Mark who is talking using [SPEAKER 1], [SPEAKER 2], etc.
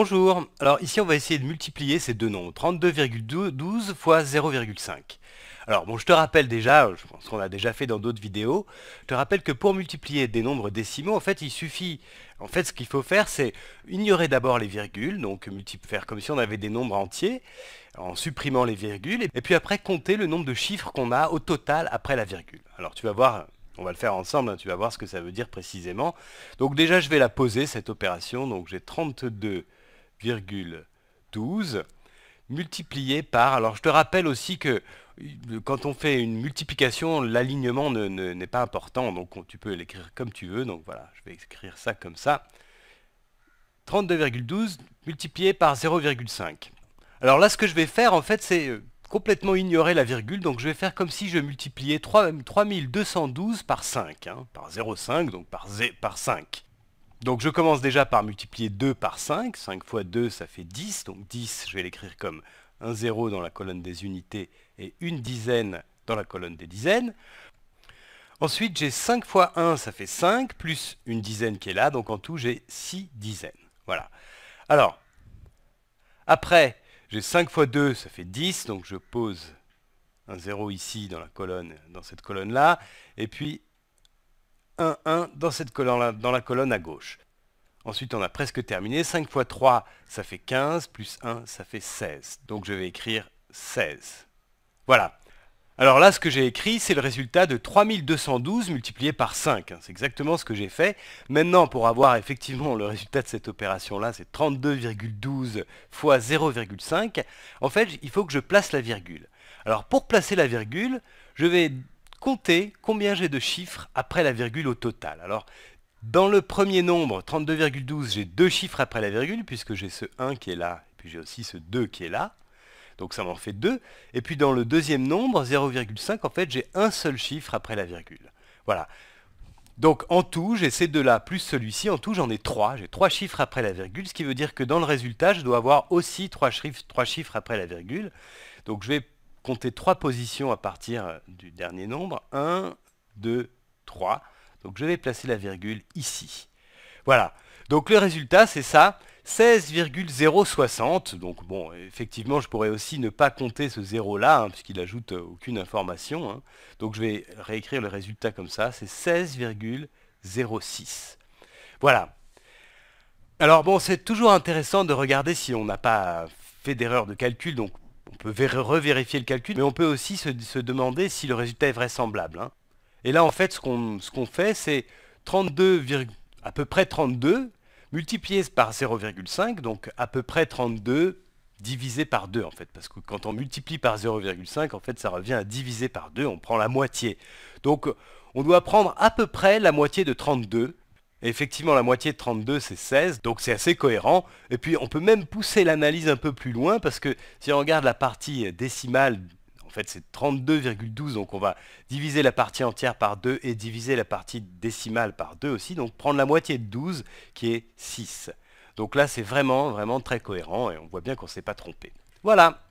[SPEAKER 1] Bonjour, alors ici on va essayer de multiplier ces deux nombres, 32,12 fois 0,5. Alors bon, je te rappelle déjà, je pense qu'on a déjà fait dans d'autres vidéos, je te rappelle que pour multiplier des nombres décimaux, en fait il suffit, en fait ce qu'il faut faire c'est ignorer d'abord les virgules, donc faire comme si on avait des nombres entiers, en supprimant les virgules, et puis après compter le nombre de chiffres qu'on a au total après la virgule. Alors tu vas voir, on va le faire ensemble, hein, tu vas voir ce que ça veut dire précisément. Donc déjà je vais la poser cette opération, donc j'ai 32 12 multiplié par... Alors je te rappelle aussi que euh, quand on fait une multiplication, l'alignement n'est pas important, donc tu peux l'écrire comme tu veux. Donc voilà, je vais écrire ça comme ça. 32,12 multiplié par 0,5. Alors là, ce que je vais faire, en fait, c'est euh, complètement ignorer la virgule, donc je vais faire comme si je multipliais 3, 3212 par 5, hein, par 0,5, donc par, z, par 5. Donc je commence déjà par multiplier 2 par 5. 5 fois 2, ça fait 10. Donc 10, je vais l'écrire comme un 0 dans la colonne des unités et une dizaine dans la colonne des dizaines. Ensuite, j'ai 5 fois 1, ça fait 5, plus une dizaine qui est là. Donc en tout, j'ai 6 dizaines. Voilà. Alors, après, j'ai 5 fois 2, ça fait 10. Donc je pose un 0 ici dans la colonne, dans cette colonne-là. Et puis 1, 1 dans cette colonne dans la colonne à gauche. Ensuite, on a presque terminé. 5 fois 3, ça fait 15, plus 1, ça fait 16. Donc je vais écrire 16. Voilà. Alors là, ce que j'ai écrit, c'est le résultat de 3212 multiplié par 5. Hein, c'est exactement ce que j'ai fait. Maintenant, pour avoir effectivement le résultat de cette opération-là, c'est 32,12 fois 0,5. En fait, il faut que je place la virgule. Alors pour placer la virgule, je vais comptez combien j'ai de chiffres après la virgule au total. Alors, dans le premier nombre, 32,12, j'ai deux chiffres après la virgule, puisque j'ai ce 1 qui est là, et puis j'ai aussi ce 2 qui est là. Donc ça m'en fait deux. Et puis dans le deuxième nombre, 0,5, en fait, j'ai un seul chiffre après la virgule. Voilà. Donc en tout, j'ai ces deux-là plus celui-ci, en tout j'en ai trois, j'ai trois chiffres après la virgule, ce qui veut dire que dans le résultat, je dois avoir aussi chiffres, trois chiffres après la virgule. Donc je vais compter trois positions à partir euh, du dernier nombre. 1, 2, 3. Donc je vais placer la virgule ici. Voilà. Donc le résultat, c'est ça. 16,060. Donc bon, effectivement, je pourrais aussi ne pas compter ce zéro là, hein, puisqu'il ajoute euh, aucune information. Hein. Donc je vais réécrire le résultat comme ça. C'est 16,06. Voilà. Alors bon, c'est toujours intéressant de regarder si on n'a pas fait d'erreur de calcul. Donc on peut revérifier le calcul, mais on peut aussi se, demander si le résultat est vraisemblable. Hein. Et là, en fait, ce qu'on fait, c'est à peu près 32, multiplié par 0,5, donc à peu près 32 divisé par 2, en fait. Parce que quand on multiplie par 0,5, en fait, ça revient à diviser par 2, on prend la moitié. Donc, on doit prendre à peu près la moitié de 32, effectivement, la moitié de 32, c'est 16, donc c'est assez cohérent. Et puis, on peut même pousser l'analyse un peu plus loin, parce que si on regarde la partie décimale, en fait, c'est 32,12, donc on va diviser la partie entière par 2 et diviser la partie décimale par 2 aussi, donc prendre la moitié de 12, qui est 6. Donc là, c'est vraiment, vraiment très cohérent, et on voit bien qu'on ne s'est pas trompé. Voilà